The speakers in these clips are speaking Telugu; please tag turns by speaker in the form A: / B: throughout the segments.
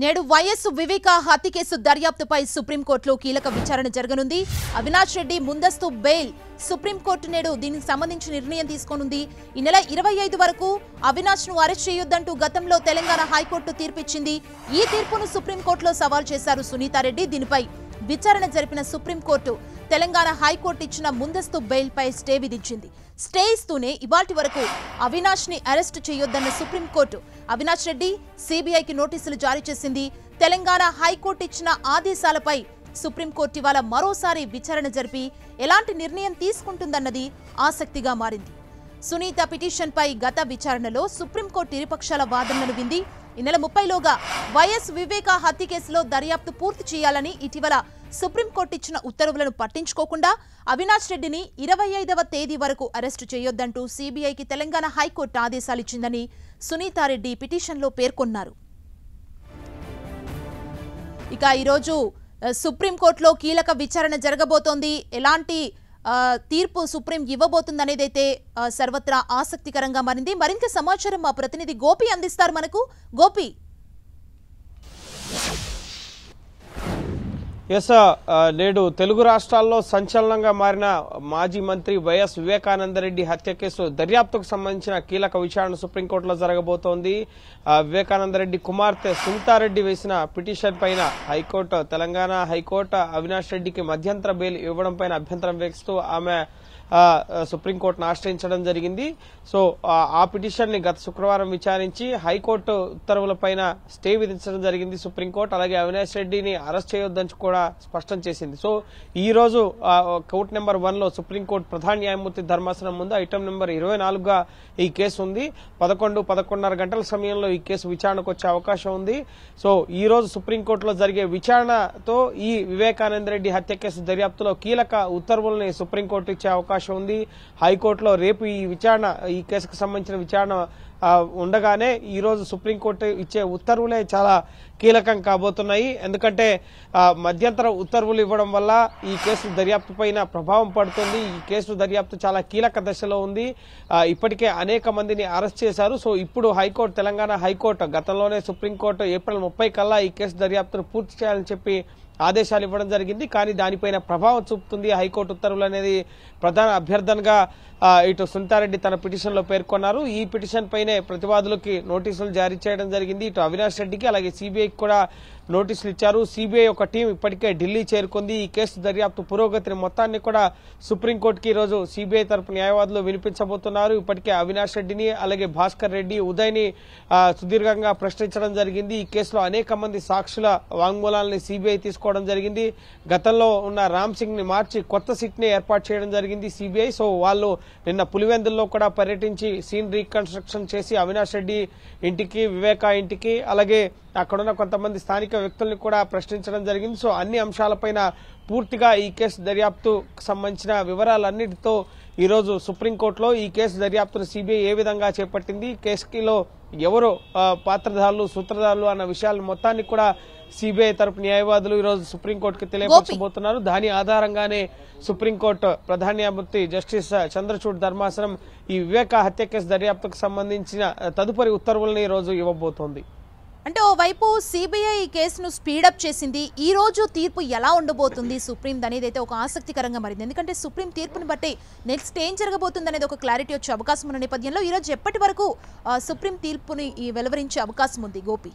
A: నేడు వైఎస్ వివేక హత్య కేసు దర్యాప్తుపై సుప్రీంకోర్టులో కీలక విచారణ జరగనుంది అవినాష్ రెడ్డి ముందస్తు బెయిల్ సుప్రీంకోర్టు నేడు దీనికి సంబంధించి నిర్ణయం తీసుకోనుంది ఈ నెల ఇరవై ఐదు వరకు అవినాష్ ను అరెస్ట్ చేయొద్దంటూ గతంలో తెలంగాణ హైకోర్టు తీర్పిచ్చింది ఈ తీర్పును సుప్రీంకోర్టులో సవాల్ చేశారు సునీతారెడ్డి దీనిపై విచారణ జరిపిన సుప్రీంకోర్టు తెలంగాణ హైకోర్టు ఇచ్చిన ముందస్తు బెయిల్పై స్టే విధించింది స్టే ఇస్తూనే ఇవాటి వరకు అవినాష్ ని అరెస్ట్ చేయొద్దన్న సుప్రీంకోర్టు అవినాష్ రెడ్డి సిబిఐకి నోటీసులు జారీ చేసింది తెలంగాణ హైకోర్టు ఇచ్చిన ఆదేశాలపై సుప్రీంకోర్టు ఇవాళ మరోసారి విచారణ జరిపి ఎలాంటి నిర్ణయం తీసుకుంటుందన్నది ఆసక్తిగా మారింది సునీత పిటిషన్పై గత విచారణలో సుప్రీంకోర్టు ఇరుపక్షాల వాదనలు వింది ఈ నెల ముప్పైలోగా వైఎస్ వివేక హత్య కేసులో దర్యాప్తు పూర్తి చేయాలని ఇటీవల సుప్రీంకోర్టు ఇచ్చిన ఉత్తర్వులను పట్టించుకోకుండా అవినాష్ రెడ్డిని ఇరవై ఐదవ తేదీ వరకు అరెస్టు చేయొద్దంటూ సీబీఐకి తెలంగాణ హైకోర్టు ఆదేశాలిచ్చిందని సునీతారెడ్డి పిటిషన్లో పేర్కొన్నారు ఇక ఈరోజు సుప్రీంకోర్టులో కీలక విచారణ జరగబోతోంది ఎలాంటి తీర్పు సుప్రీం ఇవ్వబోతుందనేది అయితే సర్వత్రా ఆసక్తికరంగా మారింది మరింత సమాచారం మా ప్రతినిధి గోపి అందిస్తారు మనకు గోపి
B: ఎస్ నేడు తెలుగు రాష్ట్రాల్లో సంచలనంగా మారిన మాజీ మంత్రి వైఎస్ వివేకానందరెడ్డి హత్య కేసు దర్యాప్తుకు సంబంధించిన కీలక విచారణ సుప్రీంకోర్టులో జరగబోతోంది వివేకానందరెడ్డి కుమార్తె సునీతారెడ్డి వేసిన పిటిషన్ పైన హైకోర్టు తెలంగాణ హైకోర్టు అవినాష్ రెడ్డికి మధ్యంతర బెయిల్ ఇవ్వడంపై అభ్యంతరం వ్యక్తిస్తూ ఆమె సుప్రీంకోర్టును ఆశ్రయించడం జరిగింది సో ఆ పిటిషన్ ని గత శుక్రవారం విచారించి హైకోర్టు ఉత్తర్వులపైన స్టే విధించడం జరిగింది సుప్రీంకోర్టు అలాగే అవినాష్ రెడ్డిని అరెస్ట్ చేయొద్దని కూడా స్పష్టం చేసింది సో ఈ రోజు కోర్ట్ నెంబర్ వన్ లో సుప్రీంకోర్టు ప్రధాన న్యాయమూర్తి ధర్మాసనం ముందు ఐటమ్ నెంబర్ ఇరవై నాలుగుగా ఈ కేసు ఉంది పదకొండు పదకొండున్నర గంటల సమయంలో ఈ కేసు విచారణకు వచ్చే అవకాశం ఉంది సో ఈ రోజు సుప్రీంకోర్టులో జరిగే విచారణతో ఈ వివేకానంద రెడ్డి హత్య కేసు దర్యాప్తులో కీలక ఉత్తర్వుల్ని సుప్రీంకోర్టు ఇచ్చే అవకాశం అవకాశం ఉంది హైకోర్టులో రేపు ఈ విచారణ ఈ కేసుకు సంబంధించిన విచారణ ఉండగానే ఈరోజు సుప్రీంకోర్టు ఇచ్చే ఉత్తర్వులే చాలా కీలకం కాబోతున్నాయి ఎందుకంటే మధ్యంతర ఉత్తర్వులు ఇవ్వడం వల్ల ఈ కేసు దర్యాప్తు పైన ప్రభావం పడుతుంది ఈ కేసు దర్యాప్తు చాలా కీలక దశలో ఉంది ఇప్పటికే అనేక మందిని అరెస్ట్ చేశారు సో ఇప్పుడు హైకోర్టు తెలంగాణ హైకోర్టు గతంలోనే సుప్రీంకోర్టు ఏప్రిల్ ముప్పై కల్లా ఈ కేసు దర్యాప్తును పూర్తి చేయాలని చెప్పి ఆదేశాలు ఇవ్వడం జరిగింది కానీ దానిపైన ప్రభావం చూపుతుంది హైకోర్టు ఉత్తర్వులు అనేది ప్రధాన అభ్యర్థనగా ఇటు సుంతారెడ్డి తన పిటిషన్లో పేర్కొన్నారు ఈ పిటిషన్ పైనే ప్రతివాదులకి నోటీసులు జారీ చేయడం జరిగింది ఇటు అవినాష్ రెడ్డికి అలాగే సిబిఐకి కూడా నోటీసులు ఇచ్చారు సిబిఐ ఒక టీం ఇప్పటికే ఢిల్లీ చేరుకుంది ఈ కేసు దర్యాప్తు పురోగతిని మొత్తాన్ని కూడా సుప్రీంకోర్టుకి ఈరోజు సిబిఐ తరపు న్యాయవాదులు వినిపించబోతున్నారు ఇప్పటికే అవినాష్ రెడ్డిని అలాగే భాస్కర్ రెడ్డి ఉదయ్ని సుదీర్ఘంగా ప్రశ్నించడం జరిగింది ఈ కేసులో అనేక మంది సాక్షుల వాంగ్మూలాలని సిబిఐ తీసుకోవడం జరిగింది గతంలో ఉన్న రామ్ సింగ్ ని మార్చి కొత్త సిట్ ని ఏర్పాటు చేయడం జరిగింది సిబిఐ సో వాళ్ళు నిన్న పులివెందుల్లో కూడా పర్యటించి సీన్ రీకన్స్ట్రక్షన్ చేసి అవినాష్ రెడ్డి ఇంటికి వివేకా ఇంటికి అలాగే అక్కడున్న కొంతమంది స్థానిక వ్యక్తుల్ని కూడా ప్రశ్నించడం జరిగింది సో అన్ని అంశాలపైన పూర్తిగా ఈ కేసు దర్యాప్తు సంబంధించిన వివరాలన్నిటితో ఈరోజు సుప్రీంకోర్టులో ఈ కేసు దర్యాప్తును సిబిఐ ఏ విధంగా చేపట్టింది కేసులో ఎవరు పాత్రధారులు సూత్రధారులు అన్న విషయాలు మొత్తాన్ని కూడా సిబిఐ తరపు న్యాయవాదులు ఈరోజు సుప్రీంకోర్టుకి తెలియపరచబోతున్నారు దాని ఆధారంగానే సుప్రీంకోర్టు ప్రధాన న్యాయమూర్తి జస్టిస్ చంద్రచూడ్ ధర్మాసనం ఈ వివేక హత్య కేసు దర్యాప్తుకు సంబంధించిన తదుపరి ఉత్తర్వులను ఈరోజు ఇవ్వబోతోంది
A: అంటే ఓవైపు సిబిఐ కేసును స్పీడప్ చేసింది ఈ రోజు తీర్పు ఎలా ఉండబోతుంది సుప్రీం అనేది అయితే ఒక ఆసక్తికరంగా మారింది ఎందుకంటే సుప్రీం తీర్పుని బట్టి నెక్స్ట్ ఏం జరగబోతుంది అనేది ఒక క్లారిటీ వచ్చే అవకాశం ఉన్న నేపథ్యంలో ఈరోజు ఎప్పటి వరకు సుప్రీం తీర్పుని వెలువరించే అవకాశం ఉంది గోపి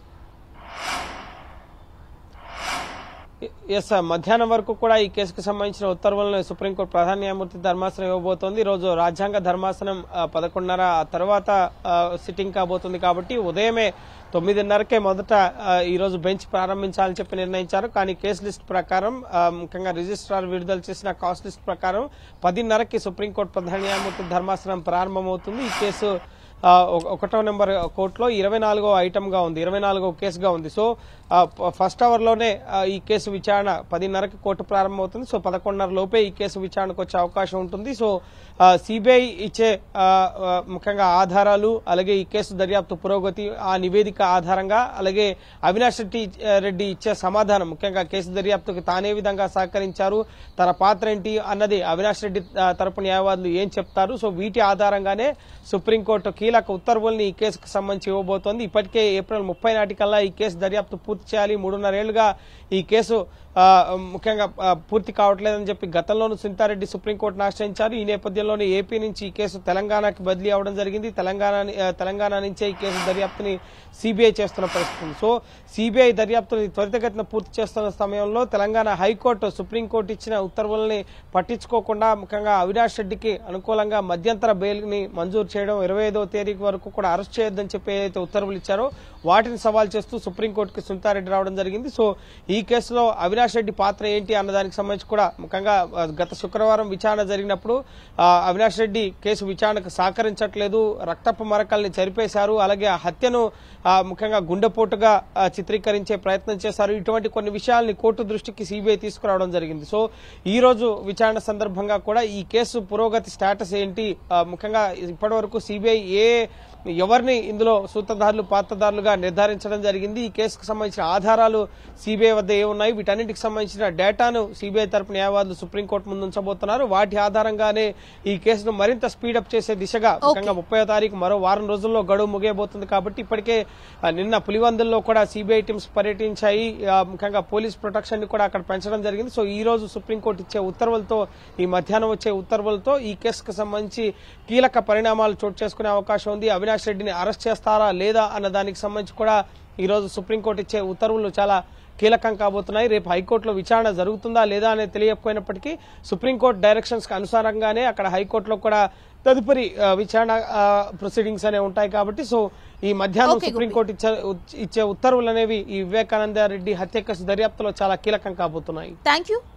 B: ఎస్ మధ్యాహ్నం వరకు కూడా ఈ కేసుకు సంబంధించిన ఉత్తర్వులను సుప్రీంకోర్టు ప్రధాన న్యాయమూర్తి ధర్మాసనం ఇవ్వబోతోంది రోజు రాజ్యాంగ ధర్మాసనం పదకొండున్నర తర్వాత సిట్టింగ్ కాబోతుంది కాబట్టి ఉదయమే తొమ్మిదిన్నరకే మొదట ఈరోజు బెంచ్ ప్రారంభించాలని చెప్పి నిర్ణయించారు కానీ కేసు లిస్ట్ ప్రకారం ముఖ్యంగా రిజిస్ట్రార్ విడుదల చేసిన కాస్ట్ లిస్ట్ ప్రకారం పదిన్నరకి సుప్రీంకోర్టు ప్రధాన న్యాయమూర్తి ధర్మాసనం ప్రారంభమవుతుంది ఈ కేసు ఒకటో నెంబర్ కోర్టులో ఇరవై నాలుగో ఐటమ్గా ఉంది ఇరవై నాలుగో కేసుగా ఉంది సో ఫస్ట్ అవర్లోనే ఈ కేసు విచారణ పదిన్నరకి కోర్టు ప్రారంభమవుతుంది సో పదకొండున్నర లోపే ఈ కేసు విచారణకు వచ్చే అవకాశం ఉంటుంది సో సిబిఐ ఇచ్చే ముఖ్యంగా ఆధారాలు అలాగే ఈ కేసు దర్యాప్తు పురోగతి ఆ నివేదిక ఆధారంగా అలాగే అవినాష్ రెడ్డి రెడ్డి ఇచ్చే సమాధానం ముఖ్యంగా కేసు దర్యాప్తుకు తానే విధంగా సహకరించారు తన పాత్ర ఏంటి అన్నది అవినాష్ రెడ్డి తరపు న్యాయవాదులు ఏం చెప్తారు సో వీటి ఆధారంగానే సుప్రీంకోర్టుకి కీలక ఉత్తర్వుల్ని ఈ కేసుకు సంబంధించి ఇవ్వబోతోంది ఇప్పటికే ఏప్రిల్ ముప్పై నాటికల్లా ఈ కేసు దర్యాప్తు పూర్తి చేయాలి మూడున్నరేళ్లుగా ఈ కేసు ముఖ్యంగా పూర్తి కావట్లేదని చెప్పి గతంలోనూ సునీతారెడ్డి సుప్రీంకోర్టును ఆశ్రయించారు ఈ నేపథ్యంలోనే ఏపీ నుంచి ఈ కేసు తెలంగాణకి బదిలీ అవడం జరిగింది తెలంగాణ తెలంగాణ నుంచే ఈ కేసు దర్యాప్తుని సిబిఐ చేస్తున్న పరిస్థితి సో సిబిఐ దర్యాప్తుని త్వరితగతిన పూర్తి చేస్తున్న సమయంలో తెలంగాణ హైకోర్టు సుప్రీంకోర్టు ఇచ్చిన ఉత్తర్వుల్ని పట్టించుకోకుండా ముఖ్యంగా అవినాష్ రెడ్డికి అనుకూలంగా మధ్యంతర బెయిల్ని మంజూరు చేయడం ఇరవై ఐదవ తేదీ వరకు కూడా అరెస్ట్ చేయొద్దని చెప్పి ఏదైతే ఉత్తర్వులు ఇచ్చారో వాటిని సవాల్ చేస్తూ సుప్రీంకోర్టుకి సునీతారెడ్డి రావడం జరిగింది సో ఈ కేసులో అవినాష్ రెడ్డి పాత్ర ఏంటి అన్న దానికి సంబంధించి కూడా ముఖ్యంగా గత శుక్రవారం విచారణ జరిగినప్పుడు అవినాష్ రెడ్డి కేసు విచారణకు సహకరించట్లేదు రక్తపు మరకల్ని చరిపేశారు అలాగే ఆ హత్యను ముఖ్యంగా గుండెపోటుగా చిత్రీకరించే ప్రయత్నం చేశారు ఇటువంటి కొన్ని విషయాల్ని కోర్టు దృష్టికి సిబిఐ తీసుకురావడం జరిగింది సో ఈ రోజు విచారణ సందర్భంగా కూడా ఈ కేసు పురోగతి స్టేటస్ ఏంటి ముఖ్యంగా ఇప్పటి వరకు సిబిఐ ఏ ये ఎవరిని ఇందులో సూత్రధారులు పాత్రధారులుగా నిర్ధారించడం జరిగింది ఈ కేసుకు సంబంధించిన ఆధారాలు సిబిఐ వద్ద ఏమున్నాయి వీటన్నింటికి సంబంధించిన డేటాను సిబిఐ తరపు న్యాయవాదులు సుప్రీంకోర్టు ముందు ఉంచబోతున్నారు వాటి ఆధారంగానే ఈ కేసును మరింత స్పీడప్ చేసే దిశగా ముఖ్యంగా ముప్పై తారీఖు మరో వారం రోజుల్లో గడువు ముగియబోతుంది కాబట్టి ఇప్పటికే నిన్న పులివందుల్లో కూడా సిబిఐ టీమ్స్ పర్యటించాయి ముఖ్యంగా పోలీస్ ప్రొటెక్షన్ ని కూడా అక్కడ పెంచడం జరిగింది సో ఈ రోజు సుప్రీంకోర్టు ఇచ్చే ఉత్తర్వులతో ఈ మధ్యాహ్నం వచ్చే ఉత్తర్వులతో ఈ కేసుకు సంబంధించి కీలక పరిణామాలు చోటు చేసుకునే అవకాశం ఉంది అవినాష్ అవినాష్ రెడ్డిని అరెస్ట్ చేస్తారా లేదా అన్న దానికి సంబంధించి కూడా ఈరోజు సుప్రీంకోర్టు ఇచ్చే ఉత్తర్వులు చాలా కీలకం కాబోతున్నాయి రేపు హైకోర్టులో విచారణ జరుగుతుందా లేదా అనేది తెలియకపోయినప్పటికీ సుప్రీంకోర్టు డైరెక్షన్స్ అనుసారంగానే అక్కడ హైకోర్టులో కూడా తదుపరి విచారణ ప్రొసీడింగ్స్ అనేవి ఉంటాయి కాబట్టి సో ఈ మధ్యాహ్నం సుప్రీంకోర్టు ఇచ్చే ఇచ్చే ఉత్తర్వులు అనేవి ఈ వివేకానంద రెడ్డి హత్య కేసు దర్యాప్తులో చాలా కీలకం కాబోతున్నాయి థ్యాంక్